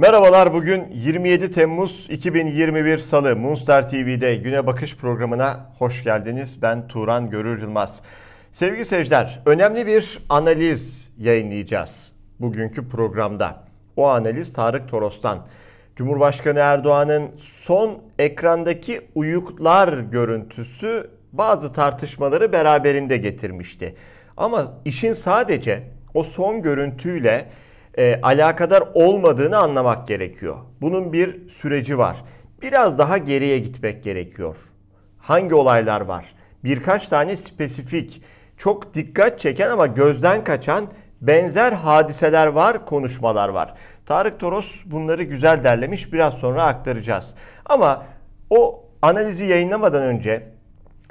Merhabalar bugün 27 Temmuz 2021 Salı Munster TV'de Güne Bakış programına hoş geldiniz. Ben Turan Görür Yılmaz. Sevgili seyirciler önemli bir analiz yayınlayacağız bugünkü programda. O analiz Tarık Toros'tan. Cumhurbaşkanı Erdoğan'ın son ekrandaki uyuklar görüntüsü bazı tartışmaları beraberinde getirmişti. Ama işin sadece o son görüntüyle e, alakadar olmadığını anlamak gerekiyor. Bunun bir süreci var. Biraz daha geriye gitmek gerekiyor. Hangi olaylar var? Birkaç tane spesifik, çok dikkat çeken ama gözden kaçan benzer hadiseler var, konuşmalar var. Tarık Toros bunları güzel derlemiş. Biraz sonra aktaracağız. Ama o analizi yayınlamadan önce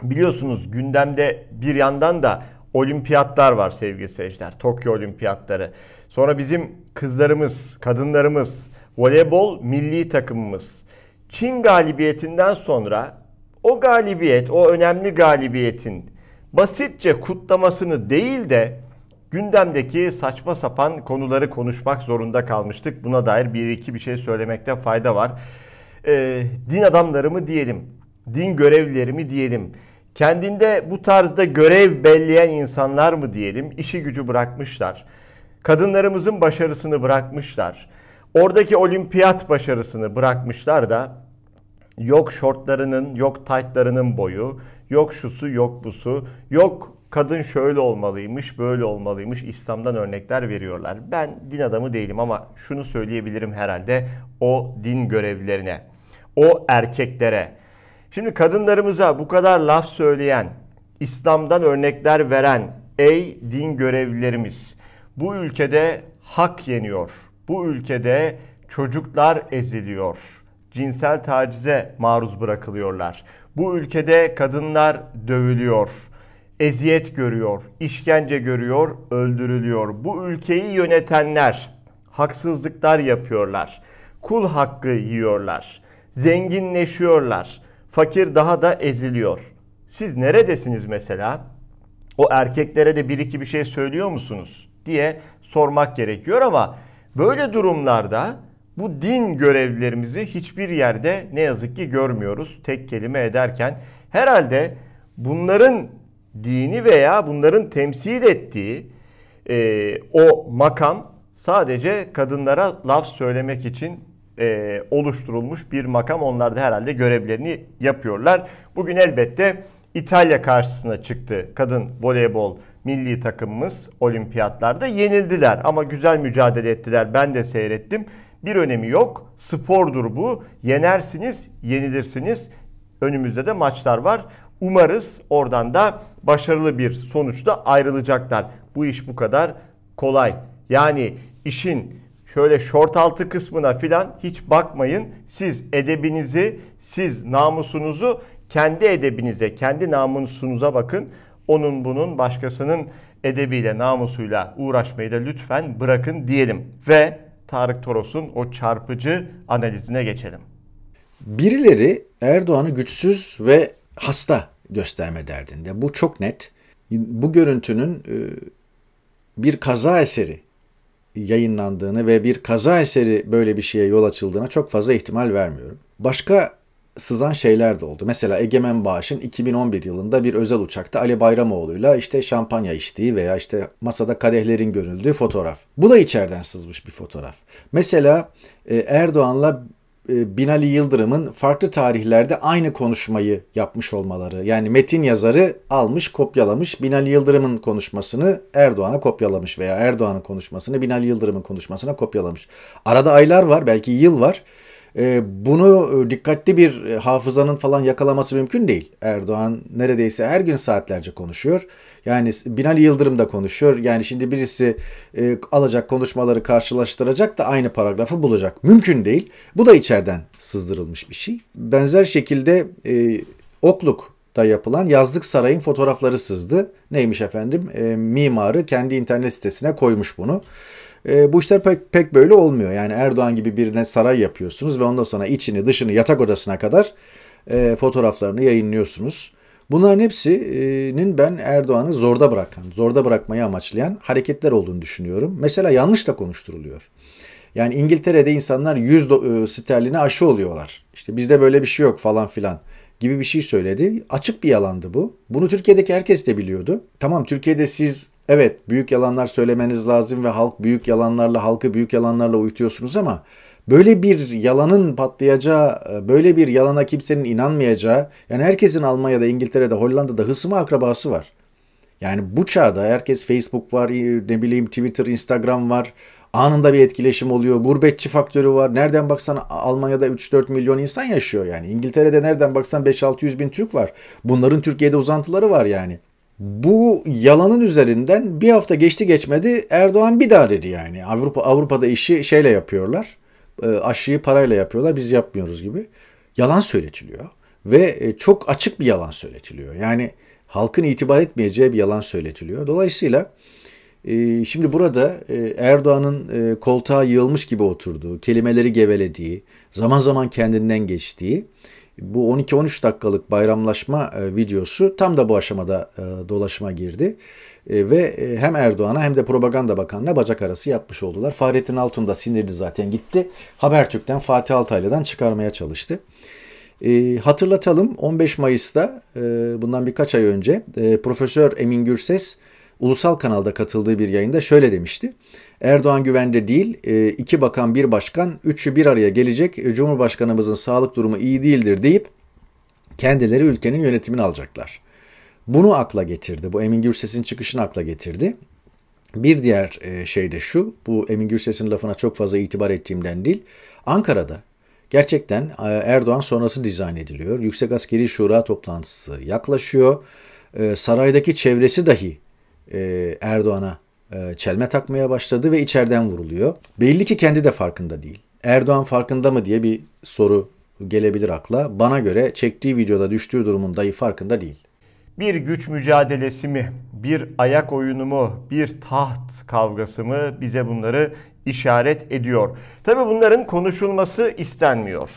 biliyorsunuz gündemde bir yandan da olimpiyatlar var sevgili seyirciler. Tokyo olimpiyatları. Sonra bizim kızlarımız, kadınlarımız, voleybol milli takımımız. Çin galibiyetinden sonra o galibiyet, o önemli galibiyetin basitçe kutlamasını değil de gündemdeki saçma sapan konuları konuşmak zorunda kalmıştık. Buna dair bir iki bir şey söylemekte fayda var. Ee, din adamları mı diyelim, din görevlileri mi diyelim, kendinde bu tarzda görev belleyen insanlar mı diyelim, işi gücü bırakmışlar kadınlarımızın başarısını bırakmışlar. Oradaki olimpiyat başarısını bırakmışlar da yok şortlarının, yok taytlarının boyu, yok şusu, yok busu, yok kadın şöyle olmalıymış, böyle olmalıymış İslam'dan örnekler veriyorlar. Ben din adamı değilim ama şunu söyleyebilirim herhalde o din görevlilerine, o erkeklere. Şimdi kadınlarımıza bu kadar laf söyleyen, İslam'dan örnekler veren ey din görevlilerimiz bu ülkede hak yeniyor. Bu ülkede çocuklar eziliyor. Cinsel tacize maruz bırakılıyorlar. Bu ülkede kadınlar dövülüyor. Eziyet görüyor, işkence görüyor, öldürülüyor. Bu ülkeyi yönetenler haksızlıklar yapıyorlar. Kul hakkı yiyorlar. Zenginleşiyorlar. Fakir daha da eziliyor. Siz neredesiniz mesela? O erkeklere de bir iki bir şey söylüyor musunuz? diye sormak gerekiyor ama böyle durumlarda bu din görevlerimizi hiçbir yerde ne yazık ki görmüyoruz tek kelime ederken. Herhalde bunların dini veya bunların temsil ettiği e, o makam sadece kadınlara laf söylemek için e, oluşturulmuş bir makam. Onlar da herhalde görevlerini yapıyorlar. Bugün elbette İtalya karşısına çıktı kadın voleybol milli takımımız olimpiyatlarda yenildiler ama güzel mücadele ettiler. Ben de seyrettim. Bir önemi yok. Spordur bu. Yenersiniz, yenilirsiniz. Önümüzde de maçlar var. Umarız oradan da başarılı bir sonuçta ayrılacaklar. Bu iş bu kadar kolay. Yani işin şöyle short altı kısmına filan hiç bakmayın. Siz edebinizi, siz namusunuzu kendi edebinize, kendi namusunuza bakın onun bunun başkasının edebiyle, namusuyla uğraşmayı da lütfen bırakın diyelim. Ve Tarık Toros'un o çarpıcı analizine geçelim. Birileri Erdoğan'ı güçsüz ve hasta gösterme derdinde. Bu çok net. Bu görüntünün e, bir kaza eseri yayınlandığını ve bir kaza eseri böyle bir şeye yol açıldığına çok fazla ihtimal vermiyorum. Başka sızan şeyler de oldu. Mesela Egemen Bağış'ın 2011 yılında bir özel uçakta Ali Bayramoğlu'yla işte şampanya içtiği veya işte masada kadehlerin görüldüğü fotoğraf. Bu da içeriden sızmış bir fotoğraf. Mesela e, Erdoğan'la e, Binali Yıldırım'ın farklı tarihlerde aynı konuşmayı yapmış olmaları. Yani metin yazarı almış, kopyalamış. Binali Yıldırım'ın konuşmasını Erdoğan'a kopyalamış veya Erdoğan'ın konuşmasını Binali Yıldırım'ın konuşmasına kopyalamış. Arada aylar var, belki yıl var. Ee, bunu e, dikkatli bir e, hafızanın falan yakalaması mümkün değil. Erdoğan neredeyse her gün saatlerce konuşuyor. Yani Binali Yıldırım da konuşuyor. Yani şimdi birisi e, alacak konuşmaları karşılaştıracak da aynı paragrafı bulacak. Mümkün değil. Bu da içeriden sızdırılmış bir şey. Benzer şekilde Okluk da yapılan yazlık sarayın fotoğrafları sızdı. Neymiş efendim? E, mimarı kendi internet sitesine koymuş bunu. E, bu işler pek, pek böyle olmuyor. Yani Erdoğan gibi birine saray yapıyorsunuz ve ondan sonra içini dışını yatak odasına kadar e, fotoğraflarını yayınlıyorsunuz. Bunların hepsinin ben Erdoğan'ı zorda bırakan, zorda bırakmayı amaçlayan hareketler olduğunu düşünüyorum. Mesela yanlış da konuşturuluyor. Yani İngiltere'de insanlar 100 e, sterline aşı oluyorlar. İşte bizde böyle bir şey yok falan filan gibi bir şey söyledi. Açık bir yalandı bu. Bunu Türkiye'deki herkes de biliyordu. Tamam Türkiye'de siz Evet büyük yalanlar söylemeniz lazım ve halk büyük yalanlarla halkı büyük yalanlarla uyutuyorsunuz ama böyle bir yalanın patlayacağı, e, böyle bir yalana kimsenin inanmayacağı, yani herkesin Almanya'da, İngiltere'de, Hollanda'da hısımı akrabası var. Yani bu çağda herkes Facebook var, ne bileyim Twitter, Instagram var. Anında bir etkileşim oluyor. Gurbetçi faktörü var. Nereden baksan Almanya'da 3-4 milyon insan yaşıyor yani. İngiltere'de nereden baksan 5-600 bin Türk var. Bunların Türkiye'de uzantıları var yani bu yalanın üzerinden bir hafta geçti geçmedi Erdoğan bir daha dedi yani. Avrupa Avrupa'da işi şeyle yapıyorlar. E, aşıyı parayla yapıyorlar. Biz yapmıyoruz gibi. Yalan söyletiliyor ve e, çok açık bir yalan söyletiliyor. Yani halkın itibar etmeyeceği bir yalan söyletiliyor. Dolayısıyla e, şimdi burada Erdoğan'ın koltuğa yığılmış gibi oturduğu, kelimeleri gevelediği, zaman zaman kendinden geçtiği bu 12-13 dakikalık bayramlaşma e, videosu tam da bu aşamada e, dolaşıma girdi. E, ve hem Erdoğan'a hem de Propaganda Bakanı'na bacak arası yapmış oldular. Fahrettin Altun da sinirli zaten gitti. Habertürk'ten Fatih Altaylı'dan çıkarmaya çalıştı. hatırlatalım 15 Mayıs'ta bundan birkaç ay önce Profesör Emin Gürses ulusal kanalda katıldığı bir yayında şöyle demişti. Erdoğan güvende değil, e, iki bakan bir başkan, üçü bir araya gelecek, e, Cumhurbaşkanımızın sağlık durumu iyi değildir deyip kendileri ülkenin yönetimini alacaklar. Bunu akla getirdi, bu Emin Gürses'in çıkışını akla getirdi. Bir diğer e, şey de şu, bu Emin Gürses'in lafına çok fazla itibar ettiğimden değil, Ankara'da gerçekten Erdoğan sonrası dizayn ediliyor. Yüksek Askeri Şura toplantısı yaklaşıyor. Saraydaki çevresi dahi e, Erdoğan'a e, çelme takmaya başladı ve içeriden vuruluyor. Belli ki kendi de farkında değil. Erdoğan farkında mı diye bir soru gelebilir akla. Bana göre çektiği videoda düştüğü durumun dahi farkında değil. Bir güç mücadelesi mi, bir ayak oyunu mu, bir taht kavgası mı bize bunları işaret ediyor. Tabi bunların konuşulması istenmiyor.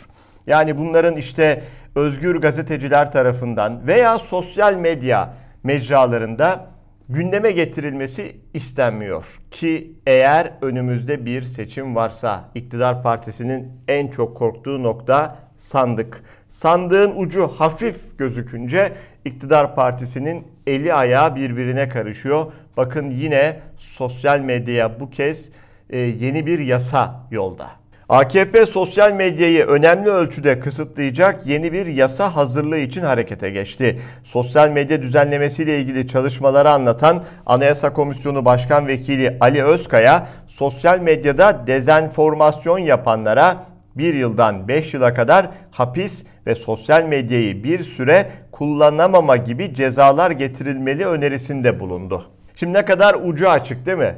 Yani bunların işte özgür gazeteciler tarafından veya sosyal medya mecralarında gündeme getirilmesi istenmiyor. Ki eğer önümüzde bir seçim varsa iktidar partisinin en çok korktuğu nokta sandık. Sandığın ucu hafif gözükünce iktidar partisinin eli ayağı birbirine karışıyor. Bakın yine sosyal medyaya bu kez e, yeni bir yasa yolda. AKP sosyal medyayı önemli ölçüde kısıtlayacak yeni bir yasa hazırlığı için harekete geçti. Sosyal medya düzenlemesiyle ilgili çalışmaları anlatan Anayasa Komisyonu Başkan Vekili Ali Özkaya, sosyal medyada dezenformasyon yapanlara bir yıldan 5 yıla kadar hapis ve sosyal medyayı bir süre kullanamama gibi cezalar getirilmeli önerisinde bulundu. Şimdi ne kadar ucu açık değil mi?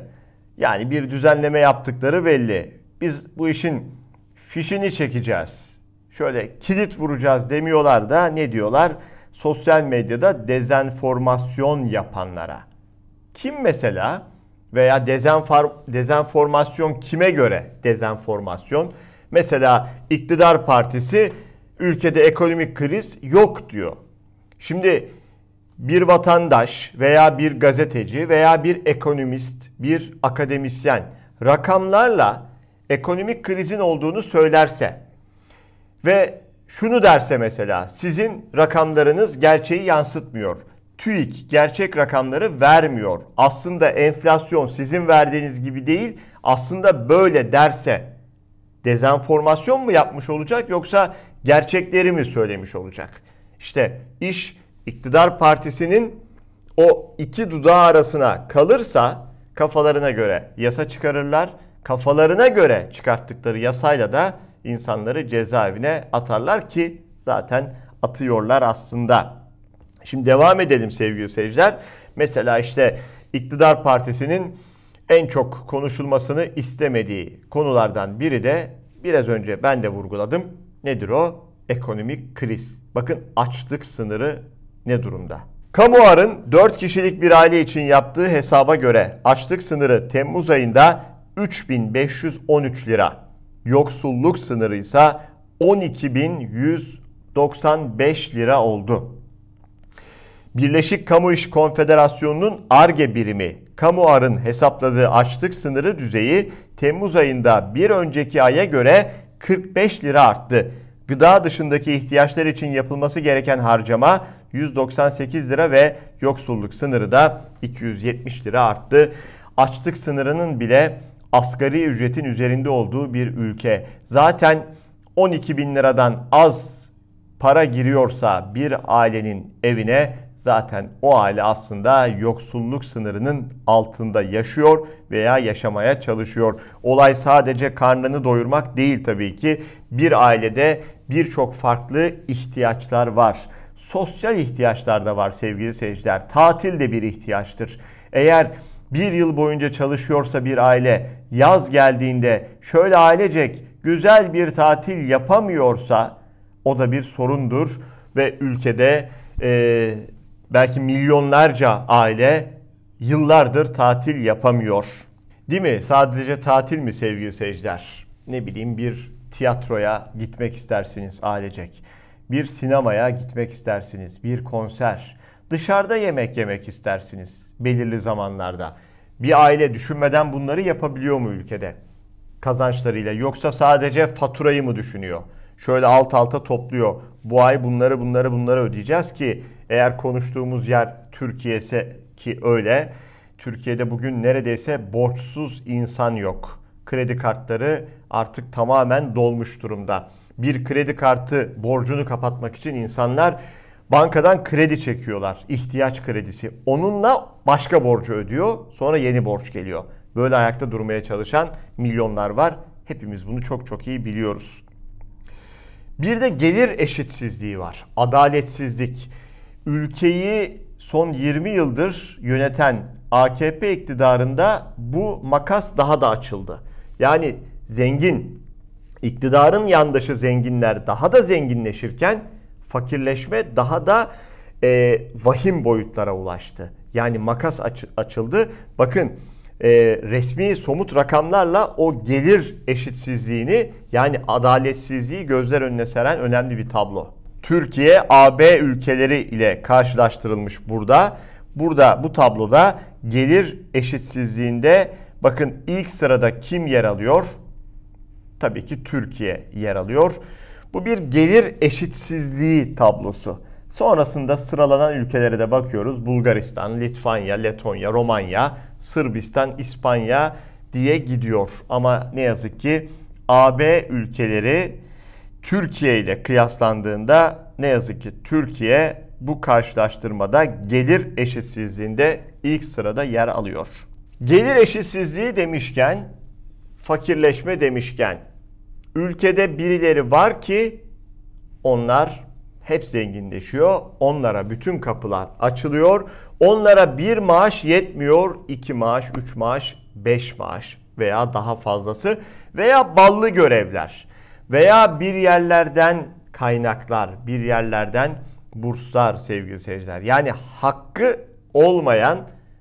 Yani bir düzenleme yaptıkları belli biz bu işin fişini çekeceğiz. Şöyle kilit vuracağız demiyorlar da ne diyorlar? Sosyal medyada dezenformasyon yapanlara. Kim mesela veya dezenfar, dezenformasyon kime göre dezenformasyon? Mesela iktidar partisi ülkede ekonomik kriz yok diyor. Şimdi bir vatandaş veya bir gazeteci veya bir ekonomist, bir akademisyen rakamlarla ekonomik krizin olduğunu söylerse ve şunu derse mesela sizin rakamlarınız gerçeği yansıtmıyor. TÜİK gerçek rakamları vermiyor. Aslında enflasyon sizin verdiğiniz gibi değil, aslında böyle derse dezenformasyon mu yapmış olacak yoksa gerçekleri mi söylemiş olacak? İşte iş iktidar partisinin o iki dudağı arasına kalırsa kafalarına göre yasa çıkarırlar kafalarına göre çıkarttıkları yasayla da insanları cezaevine atarlar ki zaten atıyorlar aslında. Şimdi devam edelim sevgili seyirciler. Mesela işte iktidar partisinin en çok konuşulmasını istemediği konulardan biri de biraz önce ben de vurguladım. Nedir o? Ekonomik kriz. Bakın açlık sınırı ne durumda? Kamuar'ın 4 kişilik bir aile için yaptığı hesaba göre açlık sınırı Temmuz ayında 3513 lira. Yoksulluk sınırı ise 12195 lira oldu. Birleşik Kamu İş Konfederasyonu'nun ARGE birimi Kamu Arın hesapladığı açlık sınırı düzeyi Temmuz ayında bir önceki aya göre 45 lira arttı. Gıda dışındaki ihtiyaçlar için yapılması gereken harcama 198 lira ve yoksulluk sınırı da 270 lira arttı. Açlık sınırının bile asgari ücretin üzerinde olduğu bir ülke. Zaten 12 bin liradan az para giriyorsa bir ailenin evine zaten o aile aslında yoksulluk sınırının altında yaşıyor veya yaşamaya çalışıyor. Olay sadece karnını doyurmak değil tabii ki. Bir ailede birçok farklı ihtiyaçlar var. Sosyal ihtiyaçlar da var sevgili seyirciler. Tatil de bir ihtiyaçtır. Eğer bir yıl boyunca çalışıyorsa bir aile yaz geldiğinde şöyle ailecek güzel bir tatil yapamıyorsa o da bir sorundur ve ülkede e, belki milyonlarca aile yıllardır tatil yapamıyor. Değil mi? Sadece tatil mi sevgili seyirciler? Ne bileyim bir tiyatroya gitmek istersiniz ailecek. Bir sinemaya gitmek istersiniz. Bir konser dışarıda yemek yemek istersiniz belirli zamanlarda. Bir aile düşünmeden bunları yapabiliyor mu ülkede? Kazançlarıyla yoksa sadece faturayı mı düşünüyor? Şöyle alt alta topluyor. Bu ay bunları bunları bunları ödeyeceğiz ki eğer konuştuğumuz yer Türkiye'se ki öyle. Türkiye'de bugün neredeyse borçsuz insan yok. Kredi kartları artık tamamen dolmuş durumda. Bir kredi kartı borcunu kapatmak için insanlar Bankadan kredi çekiyorlar. ihtiyaç kredisi. Onunla başka borcu ödüyor. Sonra yeni borç geliyor. Böyle ayakta durmaya çalışan milyonlar var. Hepimiz bunu çok çok iyi biliyoruz. Bir de gelir eşitsizliği var. Adaletsizlik. Ülkeyi son 20 yıldır yöneten AKP iktidarında bu makas daha da açıldı. Yani zengin, iktidarın yandaşı zenginler daha da zenginleşirken fakirleşme daha da e, vahim boyutlara ulaştı. Yani makas aç, açıldı. Bakın e, resmi somut rakamlarla o gelir eşitsizliğini yani adaletsizliği gözler önüne seren önemli bir tablo. Türkiye AB ülkeleri ile karşılaştırılmış burada. Burada bu tabloda gelir eşitsizliğinde bakın ilk sırada kim yer alıyor? Tabii ki Türkiye yer alıyor. Bu bir gelir eşitsizliği tablosu. Sonrasında sıralanan ülkelere de bakıyoruz. Bulgaristan, Litvanya, Letonya, Romanya, Sırbistan, İspanya diye gidiyor. Ama ne yazık ki AB ülkeleri Türkiye ile kıyaslandığında ne yazık ki Türkiye bu karşılaştırmada gelir eşitsizliğinde ilk sırada yer alıyor. Gelir eşitsizliği demişken, fakirleşme demişken ülkede birileri var ki onlar hep zenginleşiyor. Onlara bütün kapılar açılıyor. Onlara bir maaş yetmiyor. iki maaş, üç maaş, beş maaş veya daha fazlası veya ballı görevler veya bir yerlerden kaynaklar, bir yerlerden burslar sevgili seyirciler. Yani hakkı olmayan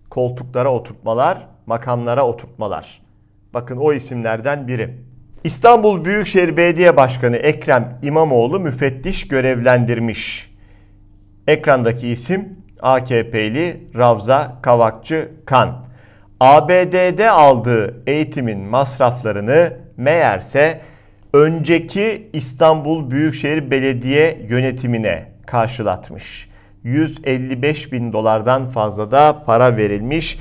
koltuklara oturtmalar, makamlara oturtmalar. Bakın o isimlerden biri. İstanbul Büyükşehir Belediye Başkanı Ekrem İmamoğlu müfettiş görevlendirmiş. Ekrandaki isim AKP'li Ravza Kavakçı Kan. ABD'de aldığı eğitimin masraflarını meğerse önceki İstanbul Büyükşehir Belediye yönetimine karşılatmış. 155 bin dolardan fazla da para verilmiş.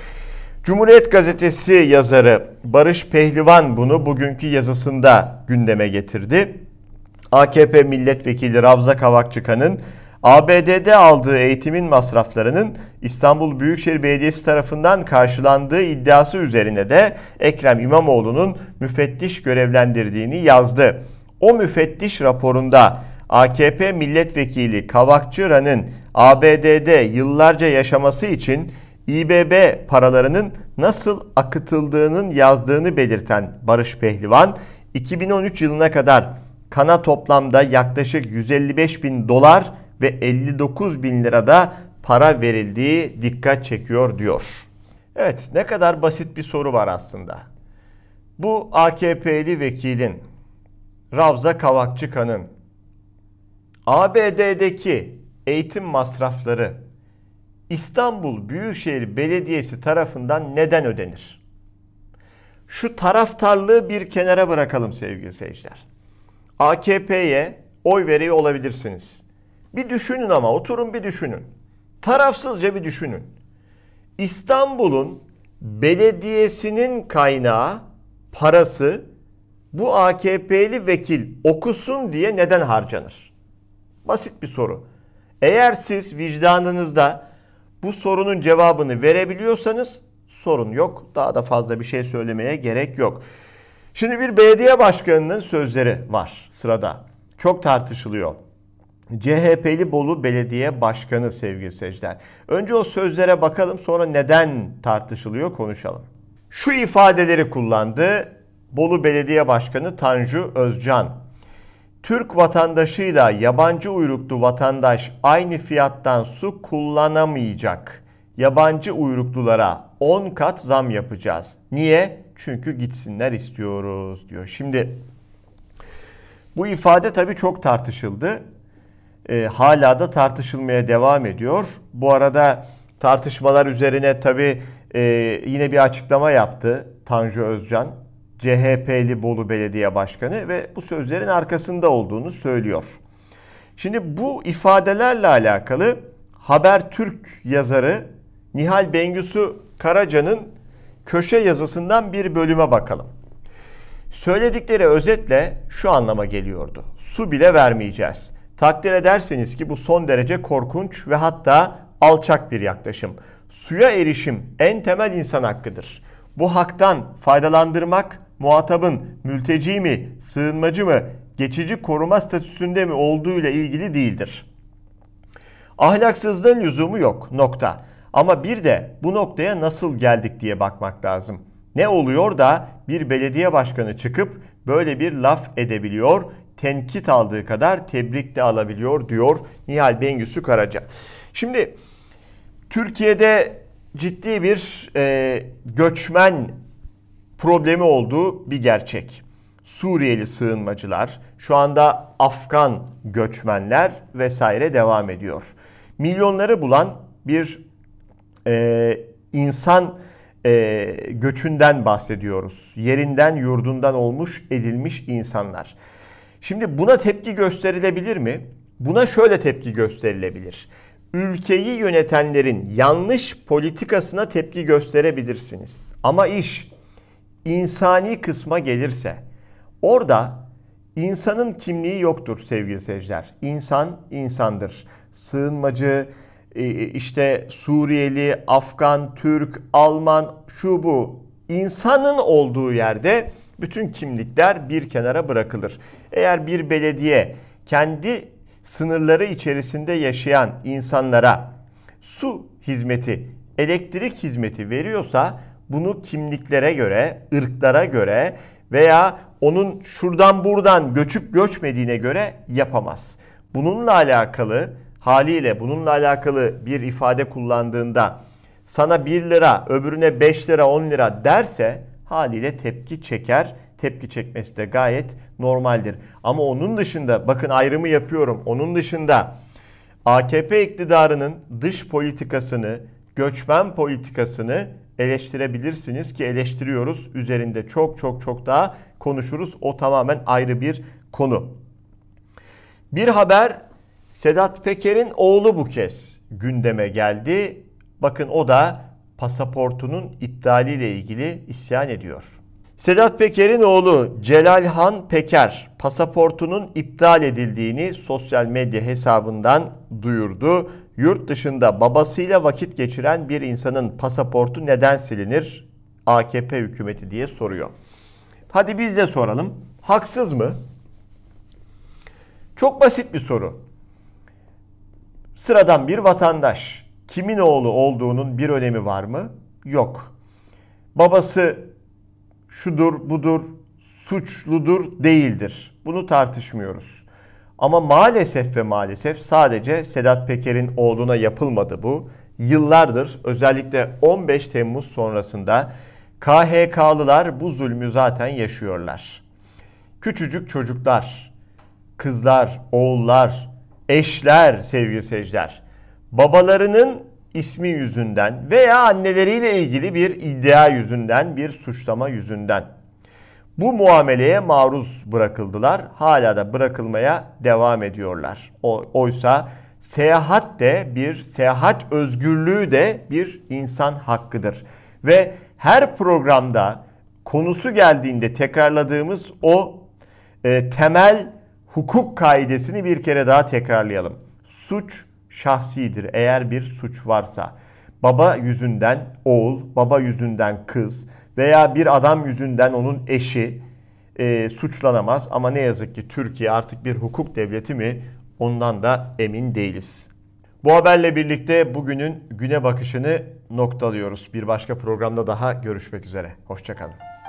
Cumhuriyet Gazetesi yazarı Barış Pehlivan bunu bugünkü yazısında gündeme getirdi. AKP milletvekili Ravza Kavakçıkan'ın ABD'de aldığı eğitimin masraflarının İstanbul Büyükşehir Belediyesi tarafından karşılandığı iddiası üzerine de Ekrem İmamoğlu'nun müfettiş görevlendirdiğini yazdı. O müfettiş raporunda AKP milletvekili Kavakçıra'nın ABD'de yıllarca yaşaması için İBB paralarının nasıl akıtıldığının yazdığını belirten Barış Pehlivan, 2013 yılına kadar kana toplamda yaklaşık 155 bin dolar ve 59 bin lirada para verildiği dikkat çekiyor diyor. Evet ne kadar basit bir soru var aslında. Bu AKP'li vekilin Ravza Kavakçıkan'ın ABD'deki eğitim masrafları İstanbul Büyükşehir Belediyesi tarafından neden ödenir? Şu taraftarlığı bir kenara bırakalım sevgili seyirciler. AKP'ye oy veriyor olabilirsiniz. Bir düşünün ama oturun bir düşünün. Tarafsızca bir düşünün. İstanbul'un belediyesinin kaynağı, parası bu AKP'li vekil okusun diye neden harcanır? Basit bir soru. Eğer siz vicdanınızda bu sorunun cevabını verebiliyorsanız sorun yok. Daha da fazla bir şey söylemeye gerek yok. Şimdi bir belediye başkanının sözleri var sırada. Çok tartışılıyor. CHP'li Bolu Belediye Başkanı sevgili seyirciler. Önce o sözlere bakalım sonra neden tartışılıyor konuşalım. Şu ifadeleri kullandı Bolu Belediye Başkanı Tanju Özcan. Türk vatandaşıyla yabancı uyruklu vatandaş aynı fiyattan su kullanamayacak. Yabancı uyruklulara 10 kat zam yapacağız. Niye? Çünkü gitsinler istiyoruz diyor. Şimdi bu ifade tabii çok tartışıldı. E, hala da tartışılmaya devam ediyor. Bu arada tartışmalar üzerine tabii e, yine bir açıklama yaptı Tanju Özcan. CHP'li Bolu Belediye Başkanı ve bu sözlerin arkasında olduğunu söylüyor. Şimdi bu ifadelerle alakalı Haber Türk yazarı Nihal Bengüsü Karaca'nın köşe yazısından bir bölüme bakalım. Söyledikleri özetle şu anlama geliyordu. Su bile vermeyeceğiz. Takdir ederseniz ki bu son derece korkunç ve hatta alçak bir yaklaşım. Suya erişim en temel insan hakkıdır. Bu haktan faydalandırmak muhatabın mülteci mi, sığınmacı mı, geçici koruma statüsünde mi olduğu ile ilgili değildir. Ahlaksızlığın lüzumu yok nokta. Ama bir de bu noktaya nasıl geldik diye bakmak lazım. Ne oluyor da bir belediye başkanı çıkıp böyle bir laf edebiliyor, tenkit aldığı kadar tebrik de alabiliyor diyor Nihal Bengüsü Karaca. Şimdi Türkiye'de ciddi bir e, göçmen problemi olduğu bir gerçek. Suriyeli sığınmacılar, şu anda Afgan göçmenler vesaire devam ediyor. Milyonları bulan bir e, insan e, göçünden bahsediyoruz. Yerinden yurdundan olmuş edilmiş insanlar. Şimdi buna tepki gösterilebilir mi? Buna şöyle tepki gösterilebilir. Ülkeyi yönetenlerin yanlış politikasına tepki gösterebilirsiniz. Ama iş insani kısma gelirse orada insanın kimliği yoktur sevgili seyirciler. İnsan insandır. Sığınmacı, e, e, işte Suriyeli, Afgan, Türk, Alman şu bu insanın olduğu yerde bütün kimlikler bir kenara bırakılır. Eğer bir belediye kendi sınırları içerisinde yaşayan insanlara su hizmeti, elektrik hizmeti veriyorsa bunu kimliklere göre, ırklara göre veya onun şuradan buradan göçüp göçmediğine göre yapamaz. Bununla alakalı haliyle bununla alakalı bir ifade kullandığında sana 1 lira, öbürüne 5 lira, 10 lira derse haliyle tepki çeker. Tepki çekmesi de gayet normaldir. Ama onun dışında bakın ayrımı yapıyorum. Onun dışında AKP iktidarının dış politikasını, göçmen politikasını eleştirebilirsiniz ki eleştiriyoruz. Üzerinde çok çok çok daha konuşuruz. O tamamen ayrı bir konu. Bir haber Sedat Peker'in oğlu bu kez gündeme geldi. Bakın o da pasaportunun iptaliyle ilgili isyan ediyor. Sedat Peker'in oğlu Celalhan Peker pasaportunun iptal edildiğini sosyal medya hesabından duyurdu yurt dışında babasıyla vakit geçiren bir insanın pasaportu neden silinir AKP hükümeti diye soruyor. Hadi biz de soralım. Haksız mı? Çok basit bir soru. Sıradan bir vatandaş kimin oğlu olduğunun bir önemi var mı? Yok. Babası şudur, budur, suçludur, değildir. Bunu tartışmıyoruz. Ama maalesef ve maalesef sadece Sedat Peker'in oğluna yapılmadı bu. Yıllardır özellikle 15 Temmuz sonrasında KHK'lılar bu zulmü zaten yaşıyorlar. Küçücük çocuklar, kızlar, oğullar, eşler sevgili seyirciler. Babalarının ismi yüzünden veya anneleriyle ilgili bir iddia yüzünden, bir suçlama yüzünden bu muameleye maruz bırakıldılar. Hala da bırakılmaya devam ediyorlar. oysa seyahat de bir seyahat özgürlüğü de bir insan hakkıdır. Ve her programda konusu geldiğinde tekrarladığımız o e, temel hukuk kaidesini bir kere daha tekrarlayalım. Suç şahsidir eğer bir suç varsa. Baba yüzünden oğul, baba yüzünden kız, veya bir adam yüzünden onun eşi e, suçlanamaz. Ama ne yazık ki Türkiye artık bir hukuk devleti mi ondan da emin değiliz. Bu haberle birlikte bugünün güne bakışını noktalıyoruz. Bir başka programda daha görüşmek üzere. Hoşçakalın.